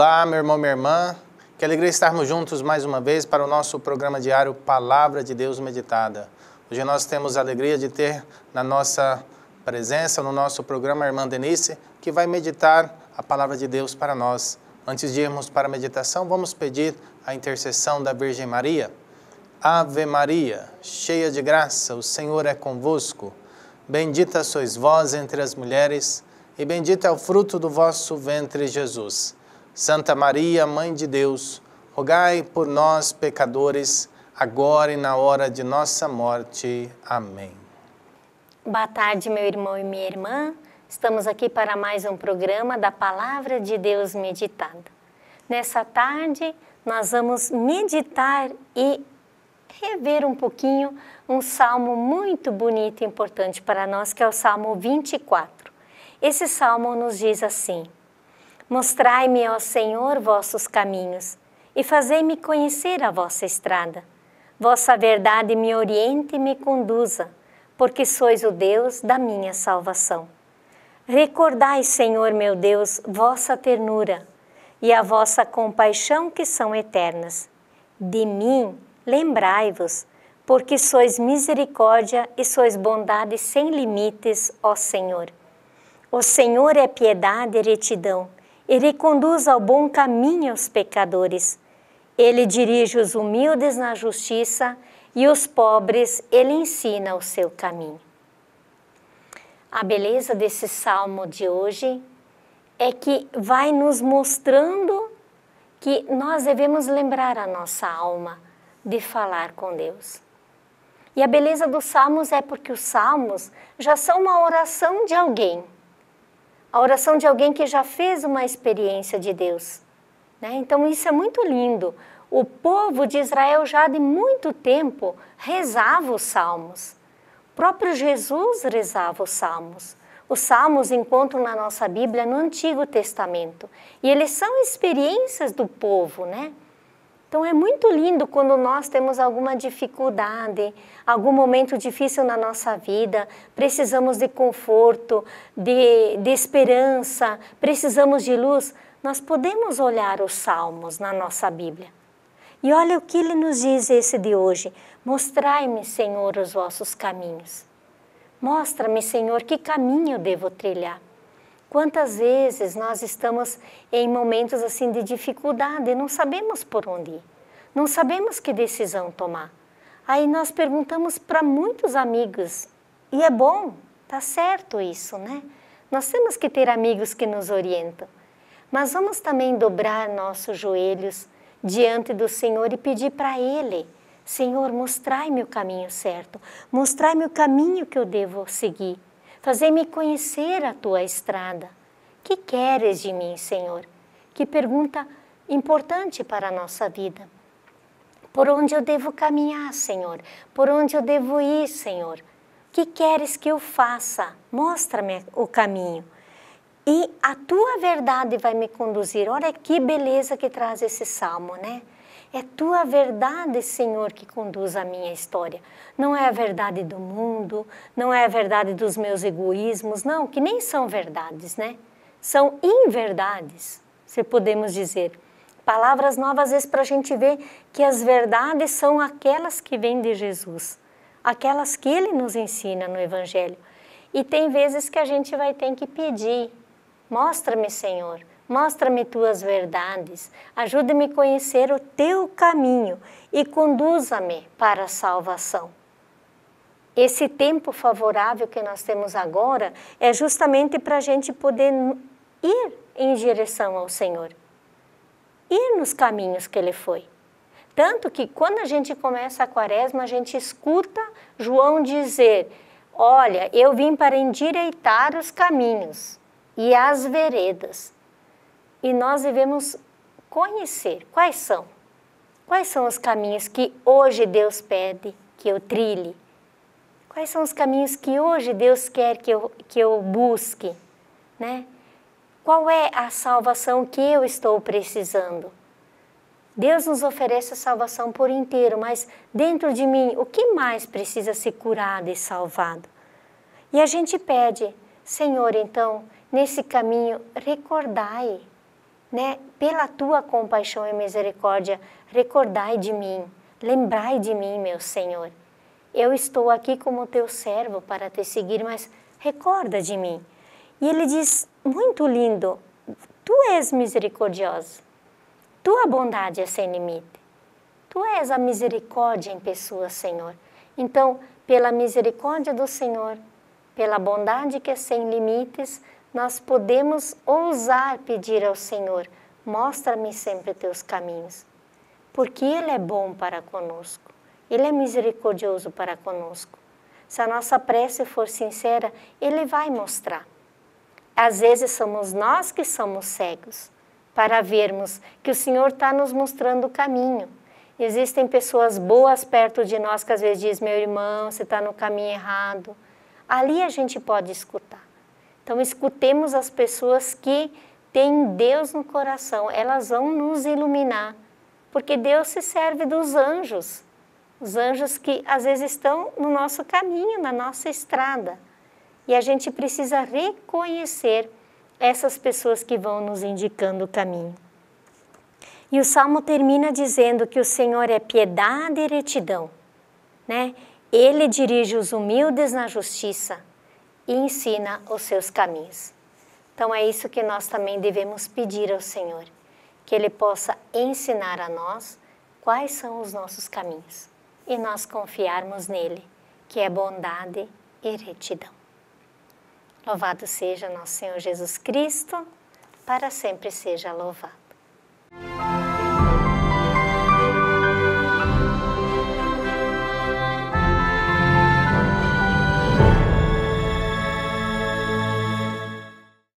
Olá, meu irmão, minha irmã. Que alegria estarmos juntos mais uma vez para o nosso programa diário Palavra de Deus Meditada. Hoje nós temos a alegria de ter na nossa presença, no nosso programa, a irmã Denise, que vai meditar a palavra de Deus para nós. Antes de irmos para a meditação, vamos pedir a intercessão da Virgem Maria. Ave Maria, cheia de graça, o Senhor é convosco. Bendita sois vós entre as mulheres, e bendito é o fruto do vosso ventre, Jesus. Santa Maria, Mãe de Deus, rogai por nós, pecadores, agora e na hora de nossa morte. Amém. Boa tarde, meu irmão e minha irmã. Estamos aqui para mais um programa da Palavra de Deus Meditada. Nessa tarde, nós vamos meditar e rever um pouquinho um salmo muito bonito e importante para nós, que é o Salmo 24. Esse salmo nos diz assim: Mostrai-me, ó Senhor, vossos caminhos, e fazei-me conhecer a vossa estrada. Vossa verdade me oriente e me conduza, porque sois o Deus da minha salvação. Recordai, Senhor meu Deus, vossa ternura e a vossa compaixão que são eternas. De mim lembrai-vos, porque sois misericórdia e sois bondade sem limites, ó Senhor. O Senhor é piedade e retidão ele conduz ao bom caminho os pecadores. Ele dirige os humildes na justiça e os pobres ele ensina o seu caminho. A beleza desse salmo de hoje é que vai nos mostrando que nós devemos lembrar a nossa alma de falar com Deus. E a beleza dos salmos é porque os salmos já são uma oração de alguém a oração de alguém que já fez uma experiência de Deus. Né? Então, isso é muito lindo. O povo de Israel já de muito tempo rezava os salmos. O próprio Jesus rezava os salmos. Os salmos encontram na nossa Bíblia no Antigo Testamento. E eles são experiências do povo, né? Então é muito lindo quando nós temos alguma dificuldade, algum momento difícil na nossa vida, precisamos de conforto, de, de esperança, precisamos de luz. Nós podemos olhar os salmos na nossa Bíblia. E olha o que ele nos diz esse de hoje: Mostrai-me, Senhor, os vossos caminhos. Mostra-me, Senhor, que caminho devo trilhar. Quantas vezes nós estamos em momentos assim de dificuldade, e não sabemos por onde ir, não sabemos que decisão tomar. Aí nós perguntamos para muitos amigos, e é bom, tá certo isso, né? Nós temos que ter amigos que nos orientam. Mas vamos também dobrar nossos joelhos diante do Senhor e pedir para Ele: Senhor, mostrai-me o caminho certo, mostrai-me o caminho que eu devo seguir. Fazei-me conhecer a tua estrada. Que queres de mim, Senhor? Que pergunta importante para a nossa vida. Por onde eu devo caminhar, Senhor? Por onde eu devo ir, Senhor? O que queres que eu faça? Mostra-me o caminho. E a tua verdade vai me conduzir. Olha que beleza que traz esse salmo, né? É tua verdade, Senhor, que conduz a minha história. Não é a verdade do mundo, não é a verdade dos meus egoísmos, não, que nem são verdades, né? São inverdades, se podemos dizer. Palavras novas, às vezes, para a gente ver que as verdades são aquelas que vêm de Jesus, aquelas que ele nos ensina no Evangelho. E tem vezes que a gente vai ter que pedir: mostra-me, Senhor, Mostra-me tuas verdades, ajuda-me a conhecer o teu caminho e conduza-me para a salvação. Esse tempo favorável que nós temos agora é justamente para a gente poder ir em direção ao Senhor, ir nos caminhos que Ele foi. Tanto que quando a gente começa a quaresma, a gente escuta João dizer: Olha, eu vim para endireitar os caminhos e as veredas e nós devemos conhecer quais são. Quais são os caminhos que hoje Deus pede que eu trilhe? Quais são os caminhos que hoje Deus quer que eu, que eu busque? Né? Qual é a salvação que eu estou precisando? Deus nos oferece a salvação por inteiro, mas dentro de mim, o que mais precisa ser curado e salvado? E a gente pede, Senhor, então, nesse caminho, recordai né? Pela tua compaixão e misericórdia, recordai de mim, lembrai de mim, meu Senhor. Eu estou aqui como teu servo para te seguir, mas recorda de mim. E ele diz, muito lindo, tu és misericordioso, tua bondade é sem limite. Tu és a misericórdia em pessoa, Senhor. Então, pela misericórdia do Senhor, pela bondade que é sem limites, nós podemos ousar pedir ao Senhor: mostra-me sempre teus caminhos, porque Ele é bom para conosco, Ele é misericordioso para conosco. Se a nossa prece for sincera, Ele vai mostrar. Às vezes somos nós que somos cegos para vermos que o Senhor está nos mostrando o caminho. Existem pessoas boas perto de nós que às vezes diz: meu irmão, você está no caminho errado. Ali a gente pode escutar. Então, escutemos as pessoas que têm Deus no coração, elas vão nos iluminar, porque Deus se serve dos anjos, os anjos que às vezes estão no nosso caminho, na nossa estrada. E a gente precisa reconhecer essas pessoas que vão nos indicando o caminho. E o salmo termina dizendo que o Senhor é piedade e retidão, né? Ele dirige os humildes na justiça e ensina os seus caminhos. Então é isso que nós também devemos pedir ao Senhor, que Ele possa ensinar a nós quais são os nossos caminhos e nós confiarmos nele, que é bondade e retidão. Louvado seja nosso Senhor Jesus Cristo, para sempre seja louvado.